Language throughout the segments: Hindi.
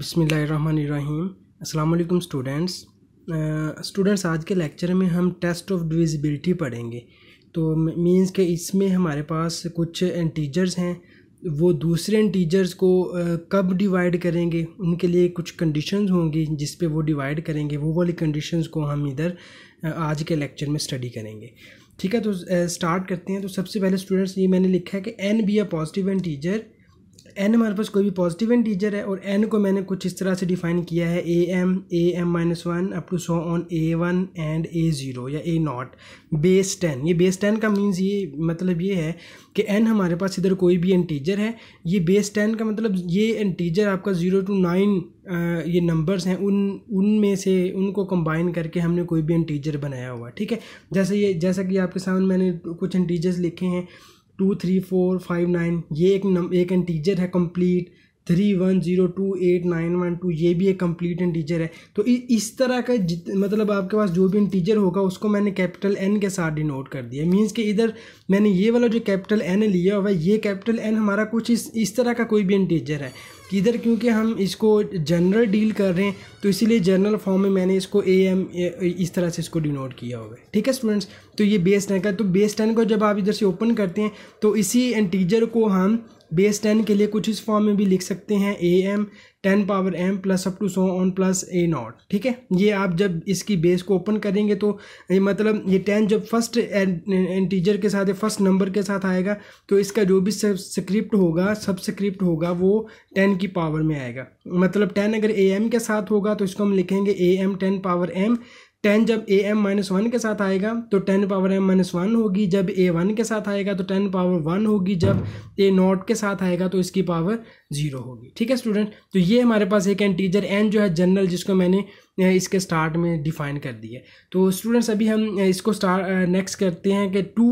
बिसमीम् अल्लाम स्टूडेंट्स स्टूडेंट्स आज के लेक्चर में हम टेस्ट ऑफ डिविजिबिलिटी पढ़ेंगे तो मींस के इसमें हमारे पास कुछ इंटीजर्स हैं वो दूसरे इंटीजर्स को कब डिवाइड करेंगे उनके लिए कुछ कंडीशंस होंगी जिस पे वो डिवाइड करेंगे वो वाली कंडीशंस को हम इधर आज के लेक्चर में स्टडी करेंगे ठीक है तो स्टार्ट करते हैं तो सबसे पहले स्टूडेंट्स ये मैंने लिखा है कि N be a positive integer N हमारे पास कोई भी पॉजिटिव इंटीजर है और एन को मैंने कुछ इस तरह से डिफाइन किया है A M A M minus one up to so on A one and A zero या ए नॉट बेस टेन ये बेस टेन का मीन्स ये मतलब ये है कि एन हमारे पास इधर कोई भी इंटीजर है ये बेस टेन का मतलब ये इंटीजर आपका ज़ीरो टू नाइन ये नंबर्स हैं उन उनमें से उनको कंबाइन करके हमने कोई भी इंटीजर बनाया हुआ ठीक है जैसे ये जैसा कि आपके सामने मैंने कुछ इंटीजर्स लिखे हैं two three four five nine ये एक नम एक इंटीजर है complete three one zero two eight nine one two ये भी एक कंप्लीट इंटीजर है तो इस तरह का जित मतलब आपके पास जो भी इंटीजर होगा उसको मैंने कैपिटल एन के साथ डिनोट कर दिया मीन्स कि इधर मैंने ये वाला जो कैपिटल एन लिया हुआ है ये कैपिटल एन हमारा कुछ इस इस तरह का कोई भी इंटीजर है किधर क्योंकि हम इसको जनरल डील कर रहे हैं तो इसीलिए जनरल फॉर्म में मैंने इसको ए एम इस तरह से इसको डिनोट किया होगा ठीक है स्टूडेंट्स तो ये बेस टेन का तो बेस टेन को जब आप इधर से ओपन करते हैं तो इसी इंटीजर को हम बेस टेन के लिए कुछ इस फॉर्म में भी लिख सकते हैं A M ten power M plus up to so on plus A not ठीक है ये आप जब इसकी बेस को ओपन करेंगे तो ये मतलब ये टेन जब फर्स्ट इंटीजर के साथ फर्स्ट नंबर के साथ आएगा तो इसका जो भी स्क्रिप्ट होगा सब स्क्रिप्ट होगा वो टेन की पावर में आएगा मतलब टेन अगर ए एम के साथ होगा तो इसको हम लिखेंगे A M ten power M ten जब ए एम माइनस वन के साथ आएगा तो ten power M minus one होगी जब ए वन के साथ आएगा तो टेन पावर वन होगी जब ए नॉट के साथ आएगा तो इसकी पावर जीरो होगी ठीक है स्टूडेंट तो ये हमारे पास एक एंटीजर एन जो है जनरल जिसको मैंने इसके स्टार्ट में डिफाइन कर दिया तो स्टूडेंट्स अभी हम इसको स्टार नेक्स्ट करते हैं कि टू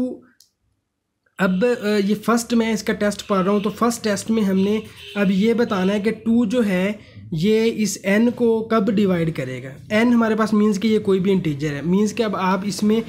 अब ये फर्स्ट मैं इसका टेस्ट पढ़ रहा हूँ तो फर्स्ट टेस्ट में हमने अब ये बताना है कि टू जो है ये इस एन को कब डिवाइड करेगा एन हमारे पास मीन्स कि ये कोई भी इंटीजर है मीन्स कि अब आप इसमें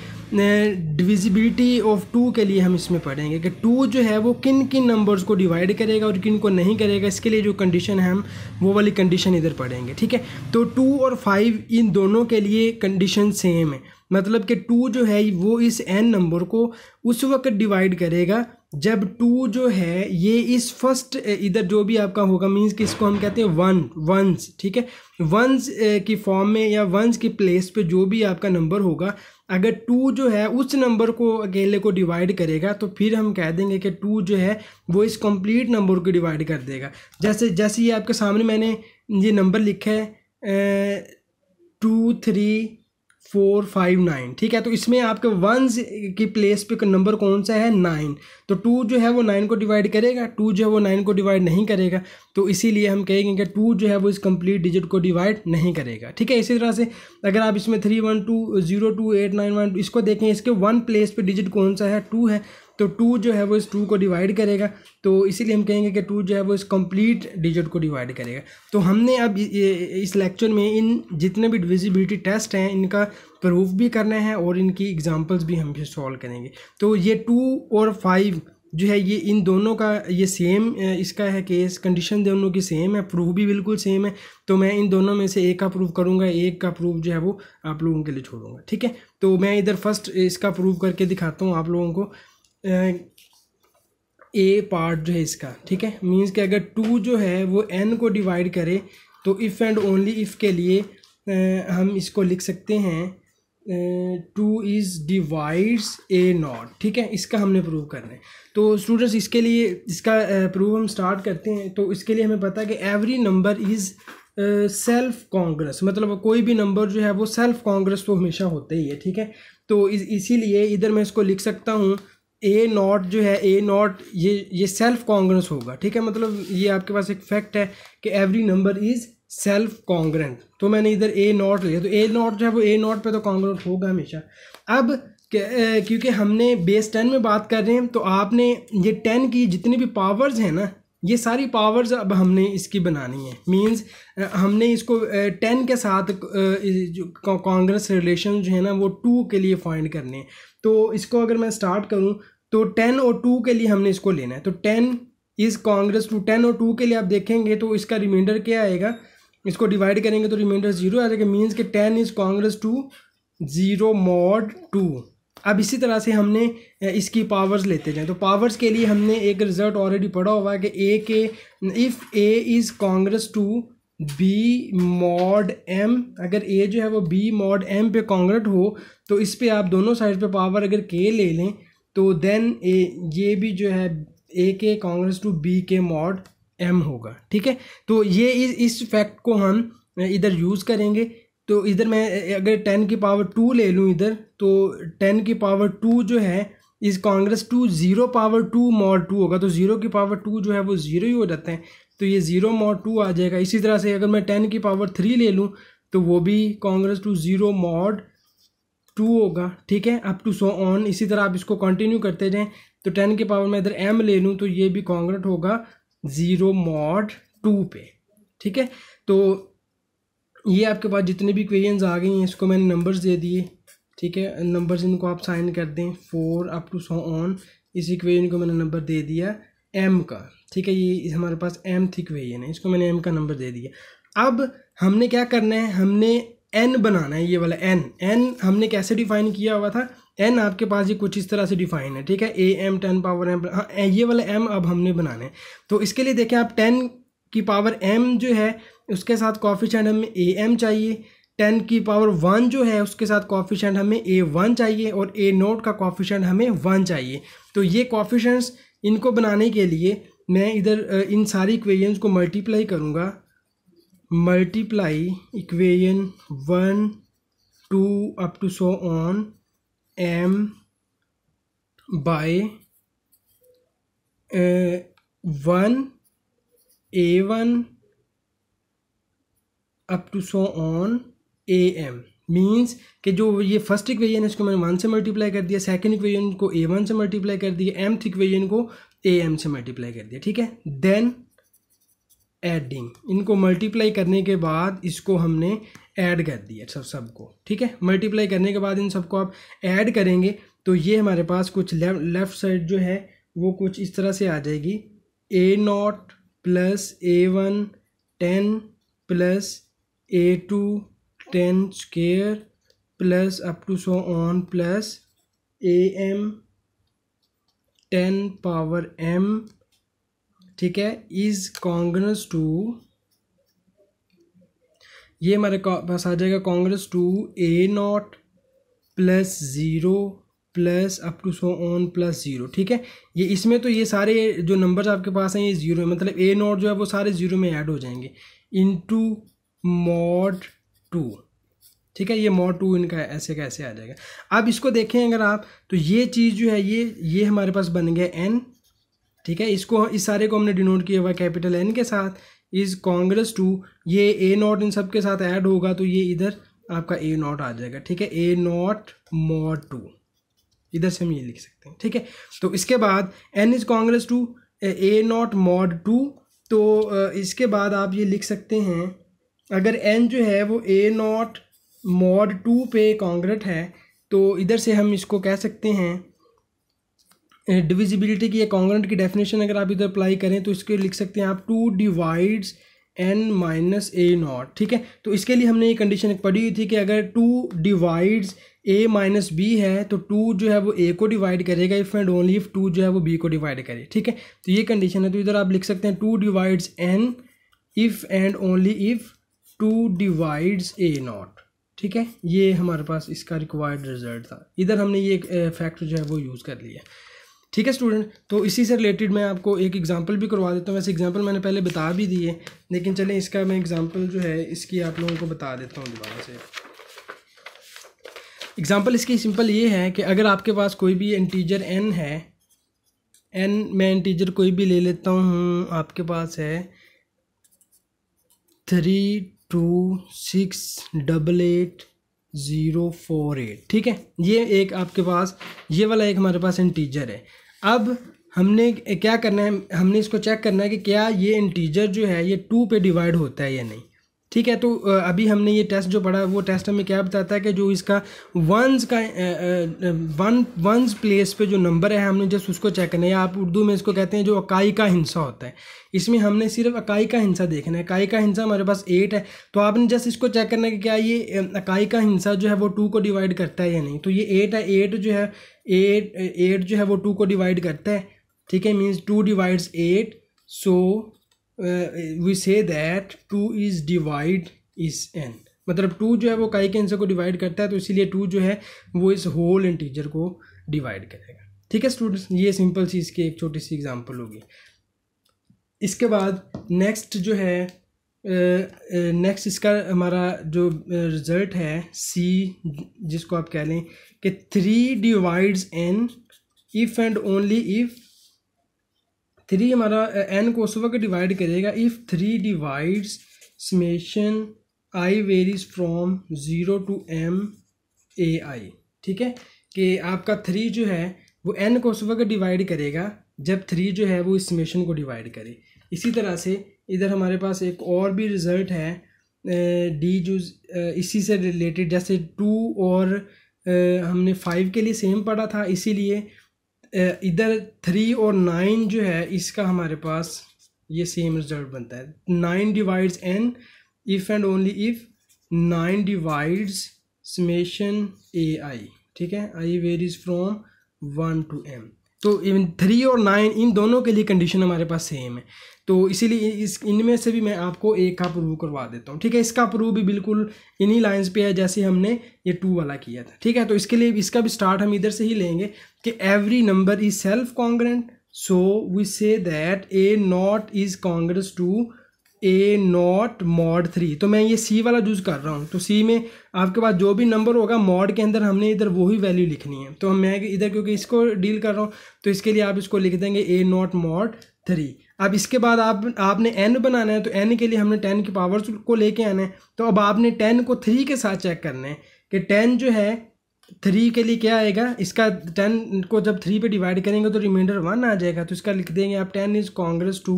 डिविजिबिलिटी ऑफ टू के लिए हम इसमें पढ़ेंगे कि टू जो है वो किन किन नंबर्स को डिवाइड करेगा और किन को नहीं करेगा इसके लिए जो कंडीशन है हम वो वाली कंडीशन इधर पढ़ेंगे ठीक है तो टू और फाइव इन दोनों के लिए कंडीशन सेम है मतलब कि टू जो है वो इस एन नंबर को उस वक्त डिवाइड करेगा जब टू जो है ये इस फर्स्ट इधर जो भी आपका होगा मीन्स कि इसको हम कहते हैं वन वंस ठीक है वंस की फॉर्म में या वंस की प्लेस पे जो भी आपका नंबर होगा अगर टू जो है उस नंबर को अकेले को डिवाइड करेगा तो फिर हम कह देंगे कि टू जो है वो इस कंप्लीट नंबर को डिवाइड कर देगा जैसे जैसे ये आपके सामने मैंने ये नंबर लिखा है two three four five nine ठीक है तो इसमें आपके वंस की प्लेस पे नंबर कौन सा है नाइन तो टू जो है वो नाइन को डिवाइड करेगा टू जो है वो नाइन को डिवाइड नहीं करेगा तो इसीलिए हम कहेंगे कि टू जो है वो इस कंप्लीट डिजिट को डिवाइड नहीं करेगा ठीक है इसी तरह से अगर आप इसमें three one two zero two eight nine one इसको देखें इसके वन प्लेस पर डिजिट कौन सा है टू है तो टू जो है वो इस टू को डिवाइड करेगा तो इसीलिए हम कहेंगे कि टू जो है वो इस कंप्लीट डिजिट को डिवाइड करेगा तो हमने अब इस लेक्चर में इन जितने भी डिविजिबिलिटी टेस्ट हैं इनका प्रूफ भी करना है और इनकी एग्जाम्पल्स भी हम फिर सॉल्व करेंगे तो ये टू और फाइव जो है ये इन दोनों का ये सेम इसका है केस कंडीशन दोनों की सेम है प्रूफ भी बिल्कुल सेम है तो मैं इन दोनों में से एक का प्रूफ करूंगा एक का प्रूफ जो है वो आप लोगों के लिए छोड़ूंगा ठीक है तो मैं इधर फर्स्ट इसका प्रूफ करके दिखाता हूँ आप लोगों को ए पार्ट जो है इसका ठीक है मीन्स कि अगर टू जो है वो एन को डिवाइड करे तो इफ़ एंड ओनली इफ़ के लिए आ, हम इसको लिख सकते हैं two is divides A not ठीक है इसका हमने प्रूव करना है तो स्टूडेंट्स इसके लिए इसका प्रूव हम स्टार्ट करते हैं तो इसके लिए हमें पता है कि every number is self congruent मतलब कोई भी नंबर जो है वो सेल्फ कांग्रेस तो हमेशा होता ही है ठीक है तो इस इसीलिए इधर मैं इसको लिख सकता हूँ ए नॉट जो है ए नॉट ये ये सेल्फ कॉन्ग्रेंस होगा ठीक है मतलब ये आपके पास एक फैक्ट है कि every number is self congruent तो मैंने इधर ए नॉट लिया तो ए नॉट जो है वो ए नॉट पे तो कॉन्ग्रेंट होगा हमेशा अब क्योंकि हमने बेस टेन में बात कर रहे हैं तो आपने ये टेन की जितनी भी पावर्स हैं ना ये सारी पावर्स अब हमने इसकी बनानी है मींस हमने इसको टेन के साथ जो कांग्रेस रिलेशन जो है ना वो टू के लिए फाइंड करने हैं तो इसको अगर मैं स्टार्ट करूं तो टेन और टू के लिए हमने इसको लेना है तो ten is congruent to ten और टू के लिए आप देखेंगे तो इसका रिमाइंडर क्या आएगा इसको डिवाइड करेंगे तो रिमाइंडर जीरो आ जाएगा मीन्स कि ten is congruent to zero mod two अब इसी तरह से हमने इसकी पावर्स लेते जाएँ तो पावर्स के लिए हमने एक रिजल्ट ऑलरेडी पढ़ा हुआ है कि A K if A is congruent to B mod M अगर ए जो है वो बी मॉड एम पे कांग्रेट हो तो इस पर आप दोनों साइड पे पावर अगर के ले लें तो देन ए ये भी जो है A K congruent to B K mod M होगा ठीक है तो ये इस फैक्ट को हम इधर यूज़ करेंगे तो इधर मैं अगर टेन की पावर टू ले लूँ इधर तो टेन की पावर टू जो है इस congruent to zero power two mod two होगा तो ज़ीरो की पावर टू जो है वो ज़ीरो ही हो जाते हैं तो ये ज़ीरो मॉड टू आ जाएगा इसी तरह से अगर मैं टेन की पावर थ्री ले लूँ तो वो भी congruent to zero mod two होगा ठीक है अप टू सो ऑन इसी तरह आप इसको कंटिन्यू करते जाएँ तो टेन की पावर मैं इधर एम ले लूँ तो ये भी कांग्रेट होगा ज़ीरो मॉड टू पे ठीक है तो ये आपके पास जितने भी क्वेश्चन आ गई हैं इसको मैंने नंबर्स दे दिए ठीक है नंबर्स इनको आप साइन कर दें four up to so on इसी क्वेरियन को मैंने नंबर दे दिया एम का ठीक है ये हमारे पास एम थी क्वेरियन है इसको मैंने एम का नंबर दे दिया अब हमने क्या करना है हमने एन बनाना है ये वाला एन एन हमने कैसे डिफाइन किया हुआ था एन आपके पास ये कुछ इस तरह से डिफाइन है ठीक है A M ten power M हाँ ये वाला एम अब हमने बनाना है तो इसके लिए देखें आप टेन की पावर एम जो है उसके साथ कॉफिशेंट हमें ए एम चाहिए टेन की पावर वन जो है उसके साथ कॉफिशेंट हमें ए वन चाहिए और ए नोट का कॉफिशेंट हमें वन चाहिए तो ये कॉफिशेंट्स इनको बनाने के लिए मैं इधर इन सारी इक्वेजन्स को मल्टीप्लाई करूँगा multiply equation one two up to so on m by one a one up to so on a m means कि जो ये फर्स्ट इक्वेजन है इसको मैंने वन से मल्टीप्लाई कर दिया सेकेंड इक्वेजन को ए वन से मल्टीप्लाई कर दिया एम इक्वेजन को ए एम से मल्टीप्लाई कर दिया ठीक है देन एडिंग इनको मल्टीप्लाई करने के बाद इसको हमने ऐड कर दिया सब सबको ठीक है मल्टीप्लाई करने के बाद इन सबको आप ऐड करेंगे तो ये हमारे पास कुछ लेफ्ट लेफ्ट साइड जो है वो कुछ इस तरह से आ जाएगी a naught plus a one ten plus a two ten square plus up to so on plus a M ten power m ठीक है इज़ कांग्रेस टू ये हमारे पास आ जाएगा congruent to a naught plus zero plus up to so on plus zero ठीक है ये इसमें तो ये सारे जो नंबर्स आपके पास हैं ये जीरो है मतलब ए नॉट जो है वो सारे जीरो में ऐड हो जाएंगे टू मॉड टू ठीक है ये मॉड टू इनका ऐसे कैसे आ जाएगा अब इसको देखें अगर आप तो ये चीज़ जो है ये ये हमारे पास बन गया एन ठीक है इसको इस सारे को हमने डिनोट किया हुआ कैपिटल एन के साथ इज़ कांग्रेस टू ये ए नॉट इन सब के साथ ऐड होगा तो ये इधर आपका ए नॉट आ जाएगा ठीक है ए नॉट मॉड टू इधर से हम ये लिख सकते हैं ठीक है तो इसके बाद n is congruent to a naught mod two तो इसके बाद आप ये लिख सकते हैं अगर एन जो है वो ए नॉट मॉड टू पे कांग्रेट है तो इधर से हम इसको कह सकते हैं डिविजिबिलिटी की या कांग्रेंट की डेफिनेशन अगर आप इधर अप्लाई करें तो इसके लिख सकते हैं आप two divides n minus a not ठीक है तो इसके लिए हमने ये कंडीशन पढ़ी हुई थी कि अगर two divides a minus b है तो टू जो है वो ए को डिवाइड करेगा if and only if two जो है वो बी को डिवाइड करे ठीक है तो ये कंडीशन है तो इधर आप लिख सकते हैं two divides n if and only if two divides A not ठीक है ये हमारे पास इसका रिक्वायर्ड रिजल्ट था इधर हमने ये फैक्ट जो है वो यूज़ कर लिया ठीक है स्टूडेंट तो इसी से रिलेटेड मैं आपको एक एग्जांपल भी करवा देता हूँ वैसे एग्जांपल मैंने पहले बता भी दिए लेकिन चलें इसका मैं एग्जांपल जो है इसकी आप लोगों को बता देता हूँ दोबारा से एग्ज़ाम्पल इसकी सिंपल ये है कि अगर आपके पास कोई भी इंटीजर एन है एन मैं इंटीजर कोई भी ले लेता हूँ आपके पास है three two six double eight zero four eight ठीक है ये एक आपके पास ये वाला एक हमारे पास इंटीजर है अब हमने क्या करना है हमने इसको चेक करना है कि क्या ये इंटीजर जो है ये टू पे डिवाइड होता है या नहीं ठीक है तो अभी हमने ये टेस्ट जो पढ़ा वो टेस्ट हमें क्या बताता है कि जो इसका वंस का वन वंस प्लेस पे जो नंबर है हमने जस्ट उसको चेक करना है आप उर्दू में इसको कहते हैं जो अकाई का हिंसा होता है इसमें हमने सिर्फ अकाई का हिंसा देखना है अकाई का हिंसा हमारे पास एट है तो आपने जस्ट इसको चेक करना है कि क्या ये अकाई का हिंसा जो है वो टू को डिवाइड करता है या नहीं तो ये एट है एट जो है एट एट जो है वो टू को डिवाइड करता है ठीक है means two divides eight so we say that two is divide is n मतलब टू जो है वो काई के आंसर को डिवाइड करता है तो इसीलिए टू जो है वो इस होल इंटीजर को डिवाइड करेगा ठीक है स्टूडेंट्स ये सिंपल सी इसकी एक छोटी सी एग्जांपल होगी इसके बाद नेक्स्ट जो है नेक्स्ट uh, uh, इसका हमारा जो रिज़ल्ट uh, है सी जिसको आप कह लें कि three divides n if and only if three हमारा एन को उस वक्त डिवाइड करेगा if three divides summation i varies from zero to m a i ठीक है कि आपका थ्री जो है वो एन को उस वक्त डिवाइड करेगा जब थ्री जो है वो इस समेशन को डिवाइड करे इसी तरह से इधर हमारे पास एक और भी रिज़ल्ट है डी जो इसी से रिलेटेड जैसे टू और हमने फाइव के लिए सेम पढ़ा था इसीलिए इधर थ्री और नाइन जो है इसका हमारे पास ये सेम रिजल्ट बनता है nine divides n if and only if nine divides summation a i ठीक है i varies from one to m तो इवन थ्री और नाइन इन दोनों के लिए कंडीशन हमारे पास सेम है तो इसीलिए इस इनमें से भी मैं आपको एक का प्रूव करवा देता हूँ ठीक है इसका प्रूव भी बिल्कुल इन्हीं लाइंस पे है जैसे हमने ये टू वाला किया था ठीक है तो इसके लिए इसका भी स्टार्ट हम इधर से ही लेंगे कि every number is self congruent so we say that a naught is congruent to a naught mod three तो मैं ये सी वाला यूज़ कर रहा हूँ तो सी में आपके पास जो भी नंबर होगा मॉड के अंदर हमने इधर वही वैल्यू लिखनी है तो हम मैं इधर क्योंकि इसको डील कर रहा हूँ तो इसके लिए आप इसको लिख देंगे ए नॉट मॉड थ्री अब इसके बाद आप आपने एन बनाना है तो एन के लिए हमने टेन की पावर्स को लेके आना है तो अब आपने टेन को थ्री के साथ चेक करना है कि टेन जो है थ्री के लिए क्या आएगा इसका टेन को जब थ्री पे डिवाइड करेंगे तो रिमाइंडर वन आ जाएगा तो इसका लिख देंगे आप ten is congruent to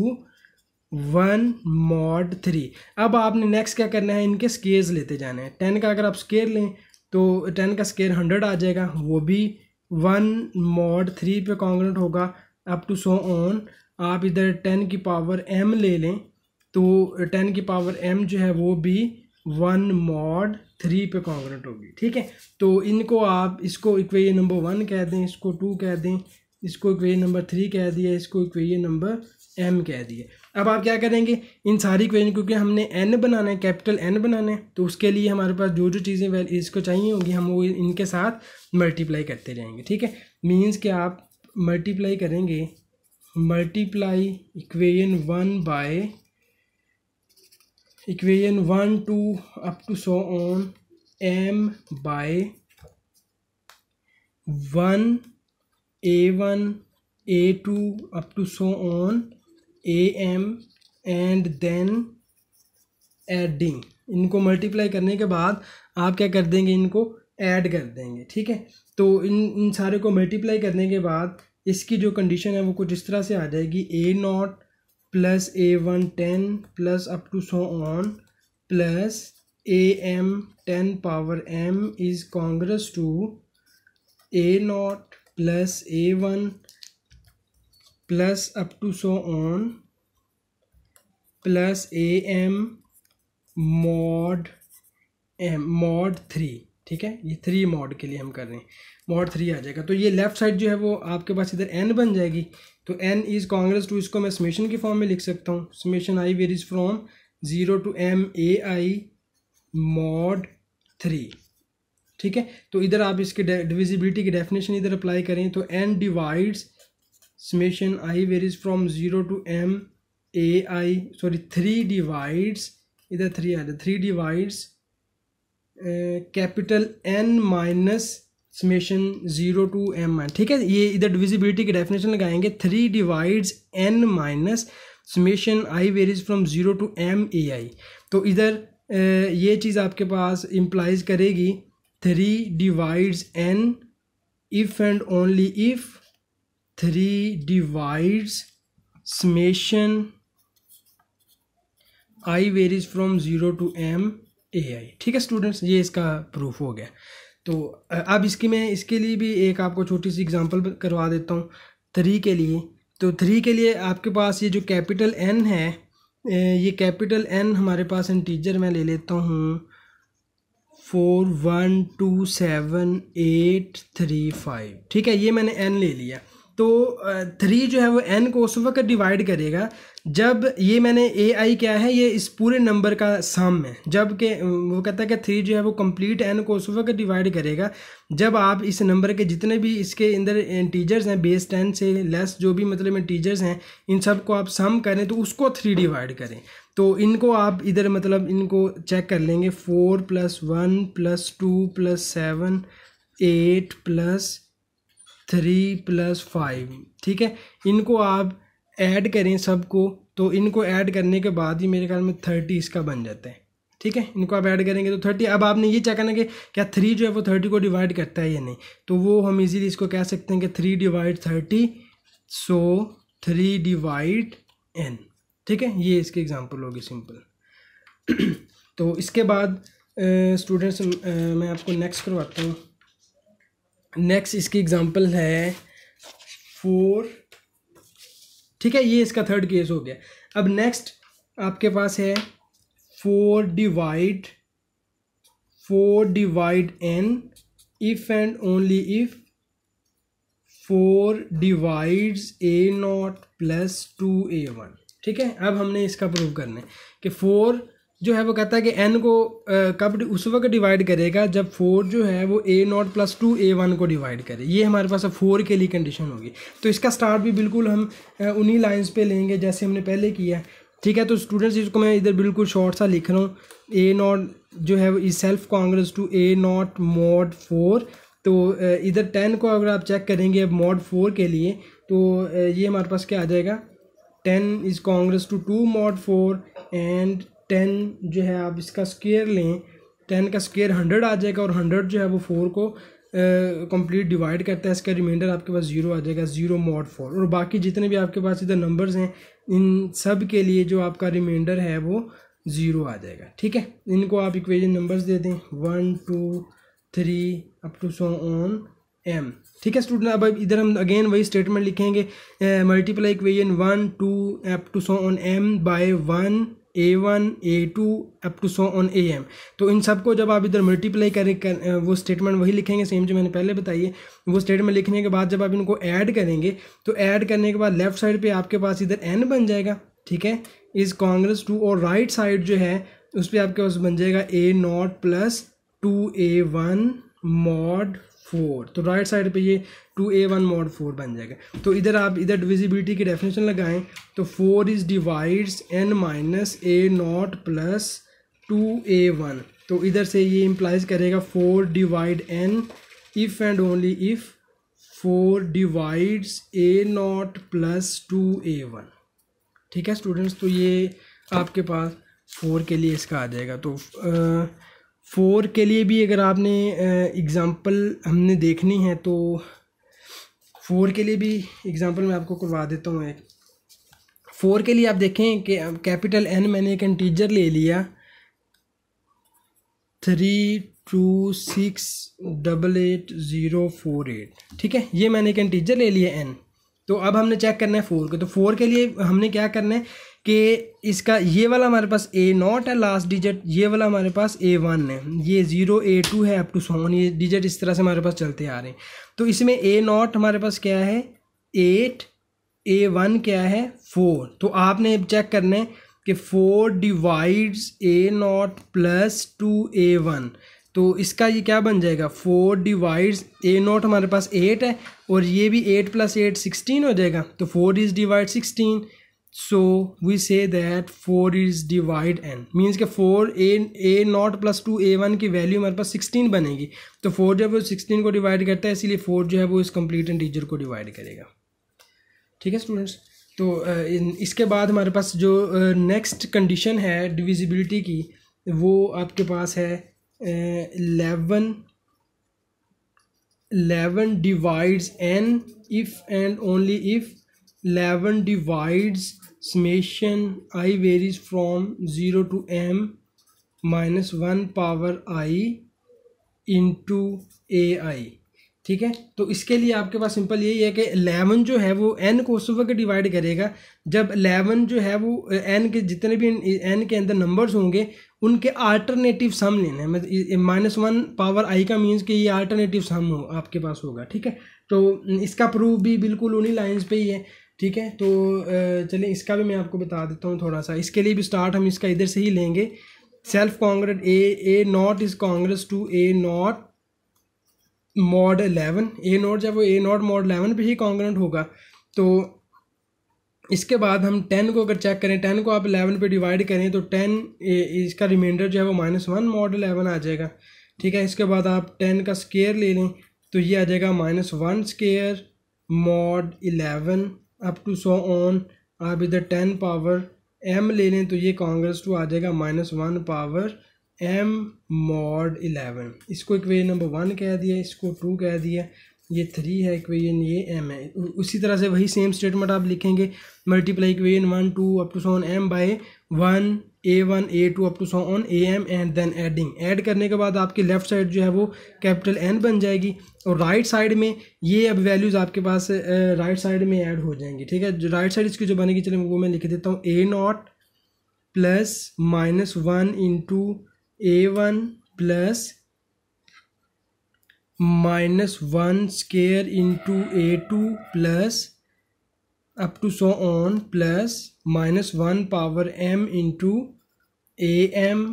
one mod three अब आपने नेक्स्ट क्या करना है इनके स्केयर्स लेते जाने हैं टेन का अगर आप स्केयर लें तो टेन का स्केयर हंड्रेड आ जाएगा वो भी वन मॉड थ्री पे कॉन्ग्रेंट होगा अप टू सो ऑन आप इधर टेन की पावर एम ले लें तो टेन की पावर एम जो है वो भी वन मॉड थ्री पे कॉन्ग्रेंट होगी ठीक है तो इनको आप इसको इक्वेजन नंबर वन कह दें इसको टू कह दें इसको इक्वेज नंबर थ्री कह दिया इसको इक्वेज नंबर एम कह दिया अब आप क्या करेंगे इन सारी क्वेश्चन क्योंकि हमने एन बनाना है कैपिटल एन बनाना है तो उसके लिए हमारे पास जो जो चीज़ें इसको चाहिए होंगी हम वो इनके साथ मल्टीप्लाई करते जाएंगे ठीक है मीन्स कि आप मल्टीप्लाई करेंगे multiply equation one by equation one two up to so on m by one a one a two up to so on am and then adding इनको मल्टीप्लाई करने के बाद आप क्या कर देंगे इनको ऐड कर देंगे ठीक है तो इन इन सारे को मल्टीप्लाई करने के बाद इसकी जो कंडीशन है वो कुछ इस तरह से आ जाएगी a naught plus a one ten plus up to so on plus a M ten power m is congruent to a naught plus a one plus up to so on plus a m mod m mod three ठीक है ये थ्री मॉड के लिए हम कर रहे हैं मॉड थ्री आ जाएगा तो ये लेफ्ट साइड जो है वो आपके पास इधर एन बन जाएगी तो एन इज़ कांग्रेस टू इसको मैं समेशन की फॉर्म में लिख सकता हूँ summation i is from zero to m a i mod three ठीक है तो इधर आप इसके डिविजिबिलिटी की डेफिनेशन इधर अप्लाई करें तो n divides summation i from zero to m a i sorry three divides इधर थ्री आ जाए three divides capital n minus summation zero to m i ठीक है ये इधर डिविजिबिलिटी की डेफिनेशन लगाएंगे three divides n minus summation i varies from zero to m a i तो इधर ये चीज़ आपके पास इम्प्लाइज करेगी three divides n if and only if three divide summation I varies from zero to m a i ठीक है स्टूडेंट्स ये इसका प्रूफ हो गया तो अब इसकी मैं इसके लिए भी एक आपको छोटी सी एग्जांपल करवा देता हूँ थ्री के लिए तो थ्री के लिए आपके पास ये जो कैपिटल एन है ये कैपिटल एन हमारे पास इंटीजर मैं ले लेता हूँ four one two seven eight three five ठीक है ये मैंने एन ले लिया तो थ्री जो है वो एन को उस वक्त डिवाइड करेगा जब ये मैंने ए आई क्या है ये इस पूरे नंबर का सम है जब के वो कहता है कि थ्री जो है वो कंप्लीट एन को उस वक्त डिवाइड करेगा जब आप इस नंबर के जितने भी इसके अंदर इंटीजर्स हैं बेस टेन से लेस जो भी मतलब इंटीजर्स हैं इन सब को आप सम करें तो उसको थ्री डिवाइड करें तो इनको आप इधर मतलब इनको चेक कर लेंगे four plus one plus two plus seven eight plus three plus five ठीक है इनको आप ऐड करें सबको तो इनको ऐड करने के बाद ही मेरे ख्याल में थर्टी इसका बन जाता है ठीक है इनको आप ऐड करेंगे तो थर्टी अब आपने ये चेक करना कि क्या थ्री जो है वो थर्टी को डिवाइड करता है या नहीं तो वो हम इजीली इसको कह सकते हैं कि three divide thirty so three divide n ठीक है ये इसकी एग्जांपल होगी सिंपल तो इसके बाद स्टूडेंट्स मैं आपको नेक्स्ट करवाता हूँ नेक्स्ट इसकी एग्जांपल है फोर ठीक है ये इसका थर्ड केस हो गया अब नेक्स्ट आपके पास है four divide four divide n if and only if four divides A naught plus two a one ठीक है अब हमने इसका प्रूव करना है कि फोर जो है वो कहता है कि एन को कब उस वक्त डिवाइड करेगा जब फोर जो है वो a naught plus two a one को डिवाइड करे ये हमारे पास फोर के लिए कंडीशन होगी तो इसका स्टार्ट भी बिल्कुल हम उन्हीं लाइन्स पे लेंगे जैसे हमने पहले किया ठीक है तो स्टूडेंट्स इसको मैं इधर बिल्कुल शॉर्ट सा लिख रहा हूँ ए नॉट जो है is self congruent to a naught mod four तो इधर टेन को अगर आप चेक करेंगे अब मॉड फोर के लिए तो ये हमारे पास क्या आ जाएगा ten is congruent to two mod four and ten जो है आप इसका स्केयर लें टेन का स्केयर हंड्रेड आ जाएगा और हंड्रेड जो है वो फोर को कंप्लीट डिवाइड करता है इसका रिमाइंडर आपके पास जीरो आ जाएगा जीरो मॉड फोर और बाकी जितने भी आपके पास इधर नंबर्स हैं इन सब के लिए जो आपका रिमाइंडर है वो ज़ीरो आ जाएगा ठीक है इनको आप इक्वेशन नंबर्स दे दें one two three up to so on m ठीक है स्टूडेंट अब इधर हम अगेन वही स्टेटमेंट लिखेंगे multiply equation one two up to so on m by one a one a two up to so on a m तो इन सबको जब आप इधर मल्टीप्लाई करें कर, वो स्टेटमेंट वही लिखेंगे सेम जो मैंने पहले बताई है वो स्टेटमेंट लिखने के बाद जब आप इनको ऐड करेंगे तो ऐड करने के बाद लेफ्ट साइड पे आपके पास इधर एन बन जाएगा ठीक है इस कांग्रेस टू और राइट साइड जो है उस पर आपके पास बन जाएगा a naught plus two a one mod four तो राइट साइड पे ये two a one mod four बन जाएगा तो इधर आप इधर डिविजिबिलिटी की डेफिनेशन लगाएं तो four is divides n minus a naught plus two a one तो इधर से ये इम्प्लाइज करेगा four divide n if and only if four divides A naught plus two a one ठीक है स्टूडेंट्स तो ये आपके पास फोर के लिए इसका आ जाएगा तो आ, फोर के लिए भी अगर आपने एग्ज़ाम्पल हमने देखनी है तो फोर के लिए भी एग्ज़ाम्पल मैं आपको करवा देता हूँ एक फोर के लिए आप देखें कि कैपिटल एन मैंने एक इंटीजर ले लिया three two six double eight zero four eight ठीक है ये मैंने एक इंटीजर ले लिया एन तो अब हमने चेक करना है फोर को तो फोर के लिए हमने क्या करना है कि इसका ये वाला हमारे पास ए नॉट है लास्ट डिजिट ये वाला हमारे पास ए वन है ये ज़ीरो ए टू है अप टू सोन ये डिजिट इस तरह से हमारे पास चलते आ रहे हैं तो इसमें ए नॉट हमारे पास क्या है एट ए वन क्या है फोर तो आपने चेक करना है कि four divides A naught plus two a one तो इसका ये क्या बन जाएगा फोर डिवाइड्स ए नॉट हमारे पास एट है और ये भी एट प्लस एट सिक्सटीन हो जाएगा तो four is divide sixteen so we say that four is divide n means के four a a naught plus two a one की वैल्यू हमारे पास सिक्सटीन बनेगी तो फोर जो है वो सिक्सटीन को डिवाइड करता है इसीलिए फोर जो है वो इस कंप्लीट इंटीजर को डिवाइड करेगा ठीक है स्टूडेंट्स तो इसके बाद हमारे पास जो नेक्स्ट कंडीशन है डिविजिबिलिटी की वो आपके पास है eleven 11 divides n if and only if 11 divides summation i varies from zero to m minus one power i into a i ठीक है तो इसके लिए आपके पास सिंपल यही है कि एलेवन जो है वो एन को उस वक्त डिवाइड करेगा जब एलेवन जो है वो एन के जितने भी एन के अंदर नंबर्स होंगे उनके आल्टरनेटिव सम लेने मतलब माइनस वन पावर आई का मीन्स कि ये आल्टरनेटिव सम हो आपके पास होगा ठीक है तो इसका प्रूफ भी बिल्कुल उन्हीं लाइंस पे ही है ठीक है तो चलिए इसका भी मैं आपको बता देता हूँ थोड़ा सा इसके लिए भी स्टार्ट हम इसका इधर से ही लेंगे self congruent a a naught is congruent to a naught mod eleven a naught जब वो ए नॉट मॉड एलेवन पर ही कांग्रेट होगा तो इसके बाद हम टेन को अगर चेक करें टेन को आप इलेवन पे डिवाइड करें तो टेन इसका रिमाइंडर जो है वो माइनस वन मॉड इलेवन आ जाएगा ठीक है इसके बाद आप टेन का स्केयर ले लें तो ये आ जाएगा minus one square mod eleven up to so on आप इधर टेन पावर एम ले लें तो ये कांग्रेस टू आ जाएगा minus one power m mod eleven इसको एक वे नंबर वन कह दिया इसको टू कह दिया ये थ्री है इक्वेशन ये एम है उसी तरह से वही सेम स्टेटमेंट आप लिखेंगे multiply equation one two up to so on m by one a one a two up to so on a m and then adding add करने के बाद आपकी लेफ्ट साइड जो है वो कैपिटल एन बन जाएगी और राइट right साइड में ये अब वैल्यूज़ आपके पास राइट uh, साइड में ऐड हो जाएंगी ठीक है जो राइट साइड इसकी जो बनेगी चलिए वो मैं लिख देता हूँ a naught plus minus one into a one plus one square into a two plus up to so on plus minus one power m into a m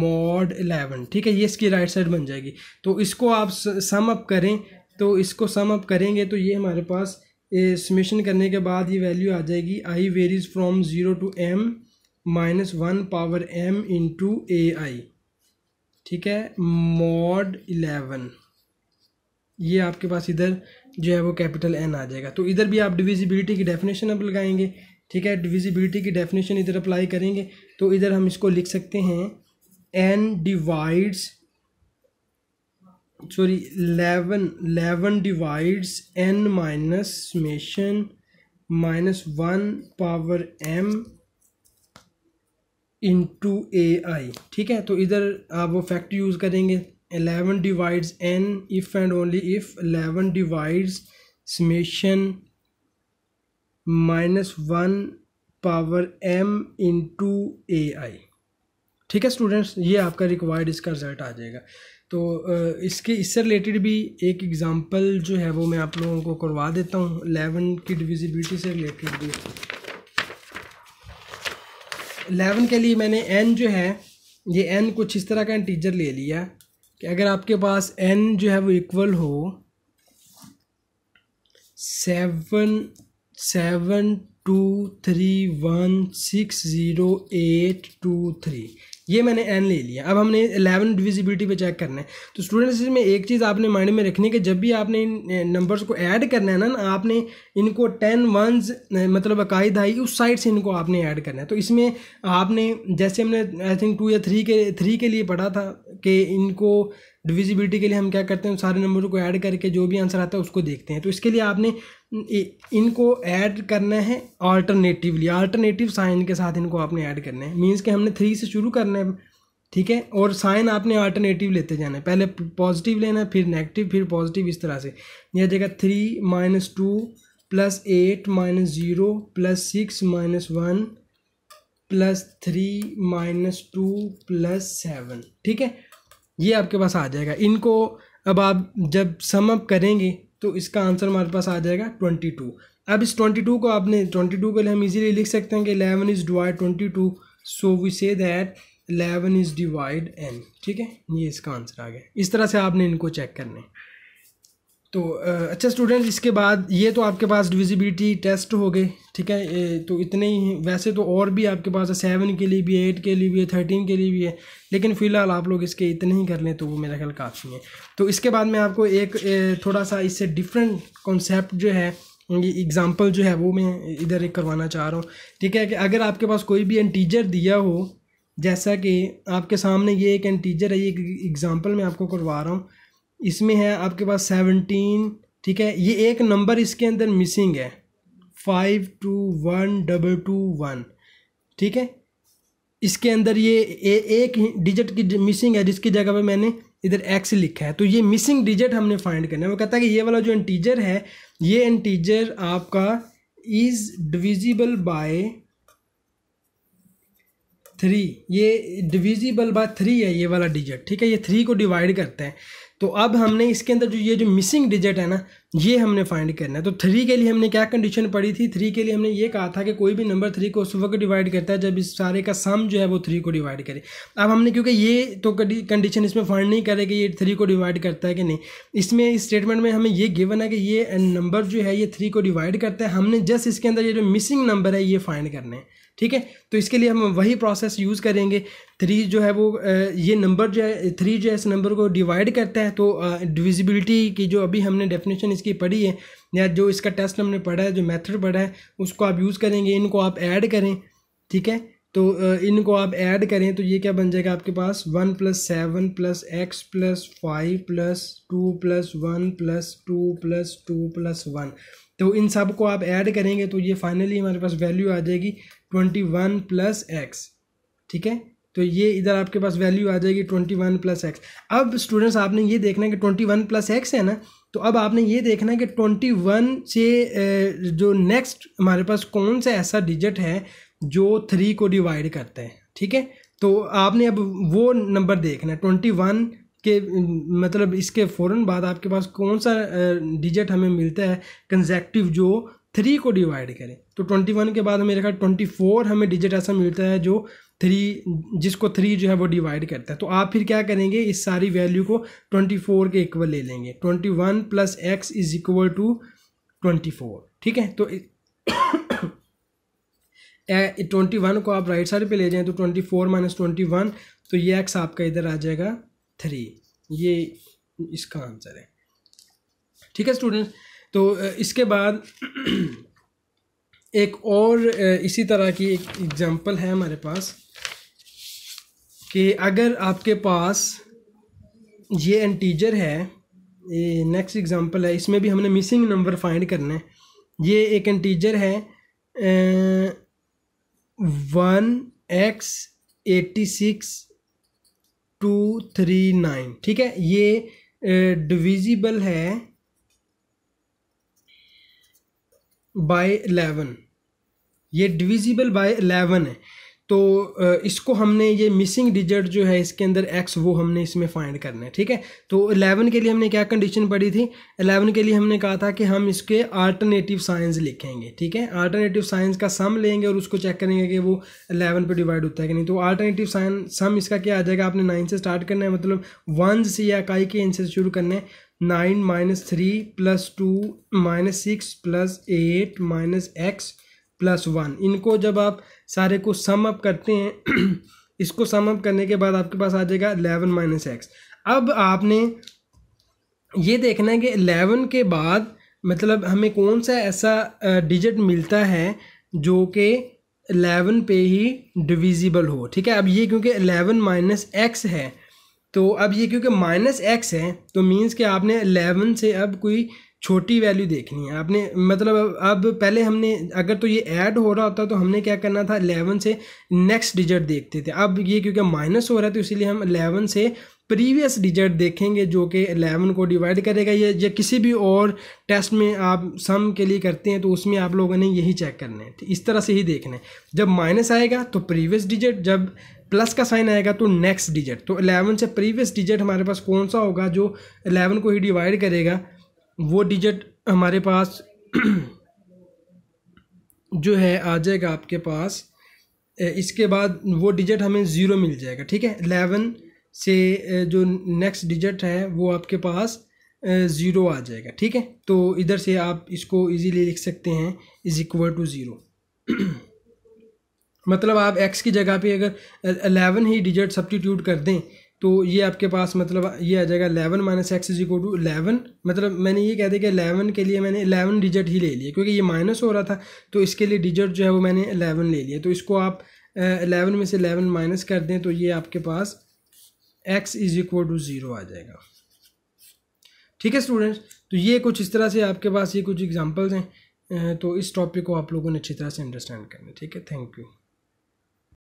mod eleven ठीक है ये इसकी राइट साइड बन जाएगी तो इसको आप सम अप करें तो इसको सम अप करेंगे तो ये हमारे पास समिशन करने के बाद ये वैल्यू आ जाएगी i varies from zero to m minus one power m into a i ठीक है मॉड इलेवन ये आपके पास इधर जो है वो कैपिटल एन आ जाएगा तो इधर भी आप डिविजिबिलिटी की डेफिनेशन अब लगाएंगे ठीक है डिविजिबिलिटी की डेफिनेशन इधर अप्लाई करेंगे तो इधर हम इसको लिख सकते हैं n divides sorry eleven eleven divides n minus summation minus one power m into a i ठीक है तो इधर आप वो फैक्ट यूज़ करेंगे 11 divides n if and only if 11 divides summation minus one power m two a i ठीक है स्टूडेंट्स ये आपका रिक्वायर्ड इसका रिजल्ट आ जाएगा तो इसके इससे रिलेटेड भी एक एग्ज़ाम्पल जो है वो मैं आप लोगों को करवा देता हूँ एलेवन की डिविजिबिलिटी से रिलेटेड भी एलेवन के लिए मैंने एन जो है ये एन कुछ इस तरह का इंटीजर ले लिया कि अगर आपके पास एन जो है वो इक्वल हो seven seven two three one six zero eight two three ये मैंने एन ले लिया अब हमने एलेवन डिविजिबिलिटी पे चेक करना है तो स्टूडेंट्स इसमें एक चीज़ आपने माइंड में रखनी है कि जब भी आपने इन नंबर्स को ऐड करना है ना आपने इनको टेन वंस मतलब अकाई धाई उस साइड से इनको आपने ऐड करना है तो इसमें आपने जैसे हमने आई थिंक टू या थ्री के थ्री के लिए पढ़ा था कि इनको डिविजिबिलिटी के लिए हम क्या करते हैं सारे नंबरों को ऐड करके जो भी आंसर आता है उसको देखते हैं तो इसके लिए आपने इनको ऐड करना है ऑल्टरनेटिवली ऑल्टरनेटिव साइन के साथ इनको आपने ऐड करना है मीन्स कि हमने थ्री से शुरू करना है ठीक है और साइन आपने ऑल्टरनेटिव लेते जाना है पहले पॉजिटिव लेना है फिर नेगेटिव फिर पॉजिटिव इस तरह से यह जगह three minus two plus eight minus zero plus six minus one plus three minus two plus seven ठीक है ये आपके पास आ जाएगा इनको अब आप जब सम अप करेंगे तो इसका आंसर हमारे पास आ जाएगा ट्वेंटी टू अब इस ट्वेंटी टू को आपने ट्वेंटी टू के लिए हम इजीली लिख सकते हैं कि eleven is divide twenty two so we say that eleven is divide n ठीक है ये इसका आंसर आ गया इस तरह से आपने इनको चेक करने तो अच्छा स्टूडेंट इसके बाद ये तो आपके पास डिविजिबिलिटी टेस्ट हो गए ठीक है तो इतने ही वैसे तो और भी आपके पास है सेवन के लिए भी है एट के लिए भी है थर्टीन के लिए भी है लेकिन फ़िलहाल आप लोग इसके इतने ही कर लें तो वो मेरा ख्याल काफ़ी है तो इसके बाद मैं आपको एक थोड़ा सा इससे डिफरेंट कॉन्सेप्ट जो है ये एग्ज़ाम्पल जो है वो मैं इधर एक करवाना चाह रहा हूँ ठीक है कि अगर आपके पास कोई भी एंटीजर दिया हो जैसा कि आपके सामने ये एक एंटीजर है ये एग्ज़ाम्पल मैं आपको करवा रहा हूँ इसमें है आपके पास सेवनटीन ठीक है ये एक नंबर इसके अंदर मिसिंग है five two one double two one ठीक है इसके अंदर ये ए, एक डिजिट की मिसिंग है जिसकी जगह पे मैंने इधर एक्स लिखा है तो ये मिसिंग डिजिट हमने फाइंड करना है वो कहता है कि ये वाला जो इंटीजर है ये इंटीजर आपका इज़ डिविजिबल बाय थ्री ये डिविजिबल बाय थ्री है ये वाला डिजिट ठीक है ये थ्री को डिवाइड करते हैं तो अब हमने इसके अंदर जो ये जो मिसिंग डिजिट है ना ये हमने फाइंड करना है तो थ्री के लिए हमने क्या कंडीशन पढ़ी थी थ्री के लिए हमने ये कहा था कि कोई भी नंबर थ्री को उस वक्त डिवाइड करता है जब इस सारे का सम जो है वो थ्री को डिवाइड करे अब हमने क्योंकि ये तो कंडीशन इसमें फाइंड नहीं करे कि ये थ्री को डिवाइड करता है कि नहीं इसमें इस स्टेटमेंट में हमें ये गिवन है कि ये नंबर जो है ये थ्री को डिवाइड करता है हमने जस्ट इसके अंदर ये जो मिसिंग नंबर है ये फाइंड करना है ठीक है तो इसके लिए हम वही प्रोसेस यूज़ करेंगे थ्री जो है वो ये नंबर जो है थ्री जो है इस नंबर को डिवाइड करता है तो डिविजिबिलिटी की जो अभी हमने डेफिनेशन इसकी पढ़ी है या जो इसका टेस्ट हमने पढ़ा है जो मेथड पढ़ा है उसको आप यूज़ करेंगे इनको आप ऐड करें ठीक है तो इनको आप ऐड करें तो ये क्या बन जाएगा आपके पास one plus seven plus x plus five plus two plus one plus two plus two plus one तो इन सब को आप ऐड करेंगे तो ये फाइनली हमारे पास वैल्यू आ जाएगी ट्वेंटी वन प्लस एक्स ठीक है तो ये इधर आपके पास वैल्यू आ जाएगी ट्वेंटी वन प्लस एक्स अब स्टूडेंट्स आपने ये देखना है कि ट्वेंटी वन प्लस एक्स है ना तो अब आपने ये देखना है कि ट्वेंटी वन से जो नेक्स्ट हमारे पास कौन सा ऐसा डिजिट है जो थ्री को डिवाइड करते हैं ठीक है तो आपने अब वो नंबर देखना है ट्वेंटी वन के मतलब इसके फ़ौर बाद आपके पास कौन सा डिजिट हमें मिलता है कंजेक्टिव जो थ्री को डिवाइड करें तो ट्वेंटी वन के बाद हमें रखा ट्वेंटी फोर हमें डिजिट ऐसा मिलता है जो थ्री जिसको थ्री जो है वो डिवाइड करता है तो आप फिर क्या करेंगे इस सारी वैल्यू को ट्वेंटी फोर के इक्वल ले लेंगे twenty one plus x is equal to twenty four ठीक है तो ट्वेंटी वन को आप राइट साइड पे ले जाएं तो twenty four minus twenty one तो ये एक्स आपका इधर आ जाएगा थ्री ये इसका आंसर है ठीक है स्टूडेंट्स तो इसके बाद एक और इसी तरह की एक एग्ज़ाम्पल है हमारे पास कि अगर आपके पास ये एंटीजर है ये नेक्स्ट एग्ज़ाम्पल है इसमें भी हमने मिसिंग नंबर फाइंड करने है ये एक एंटीजर है one x eight six two three nine ठीक है ये डिविजिबल है बाय एलेवन ये डिविजिबल बाय एलेवन है तो इसको हमने ये मिसिंग डिजिट जो है इसके अंदर एक्स वो हमने इसमें फाइंड करना है ठीक है तो एलेवन के लिए हमने क्या कंडीशन पढ़ी थी एलेवन के लिए हमने कहा था कि हम इसके आल्टरनेटिव साइंस लिखेंगे ठीक है आल्टरनेटिव साइंस का सम लेंगे और उसको चेक करेंगे कि वो एलेवन पर डिवाइड होता है कि नहीं तो आल्टरनेटिव साइंस सम इसका क्या आ जाएगा आपने नाइन से स्टार्ट करना है मतलब वन से या काई के इन से शुरू करना है nine minus three plus two minus six plus eight minus x plus one इनको जब आप सारे को सम अप करते हैं इसको सम अप करने के बाद आपके पास आ जाएगा एलेवन माइनस एक्स अब आपने ये देखना है कि एलेवन के बाद मतलब हमें कौन सा ऐसा डिजिट मिलता है जो कि एलेवन पे ही डिविजिबल हो ठीक है अब ये क्योंकि एलेवन माइनस एक्स है तो अब ये क्योंकि माइनस एक्स है तो मीन्स कि आपने एलेवन से अब कोई छोटी वैल्यू देखनी है आपने मतलब अब पहले हमने अगर तो ये ऐड हो रहा होता तो हमने क्या करना था एलेवन से नेक्स्ट डिजिट देखते थे अब ये क्योंकि माइनस हो रहा है तो इसीलिए हम एलेवन से प्रीवियस डिजिट देखेंगे जो कि एलेवन को डिवाइड करेगा या या किसी भी और टेस्ट में आप सम के लिए करते हैं तो उसमें आप लोगों ने यही चेक करना है इस तरह से ही देखना है जब माइनस आएगा तो प्रीवियस डिजिट जब प्लस का साइन आएगा तो नेक्स्ट डिजिट तो एलेवन से प्रीवियस डिजिट हमारे पास कौन सा होगा जो एलेवन को ही डिवाइड करेगा वो डिजिट हमारे पास जो है आ जाएगा आपके पास इसके बाद वो डिजिट हमें ज़ीरो मिल जाएगा ठीक है इलेवन से जो नेक्स्ट डिजिट है वो आपके पास ज़ीरो आ जाएगा ठीक है तो इधर से आप इसको इजीली लिख सकते हैं इज़ इक्वल टू ज़ीरो मतलब आप एक्स की जगह पे अगर अलेवन ही डिजिट सब्सटीट्यूट कर दें तो ये आपके पास मतलब ये आ जाएगा eleven minus x is equal to eleven मतलब मैंने ये कह दिया कि अलेवन के लिए मैंने अलेवन डिजिट ही ले लिया क्योंकि ये माइनस हो रहा था तो इसके लिए डिजिट जो है वो मैंने अलेवन ले लिया तो इसको आप अलेवन में से अलेवन माइनस कर दें तो ये आपके पास x is equal to zero आ जाएगा ठीक है स्टूडेंट्स तो ये कुछ इस तरह से आपके पास ये कुछ एग्ज़ाम्पल्स हैं तो इस टॉपिक को आप लोगों ने अच्छी तरह से अंडरस्टैंड करना ठीक है थैंक यू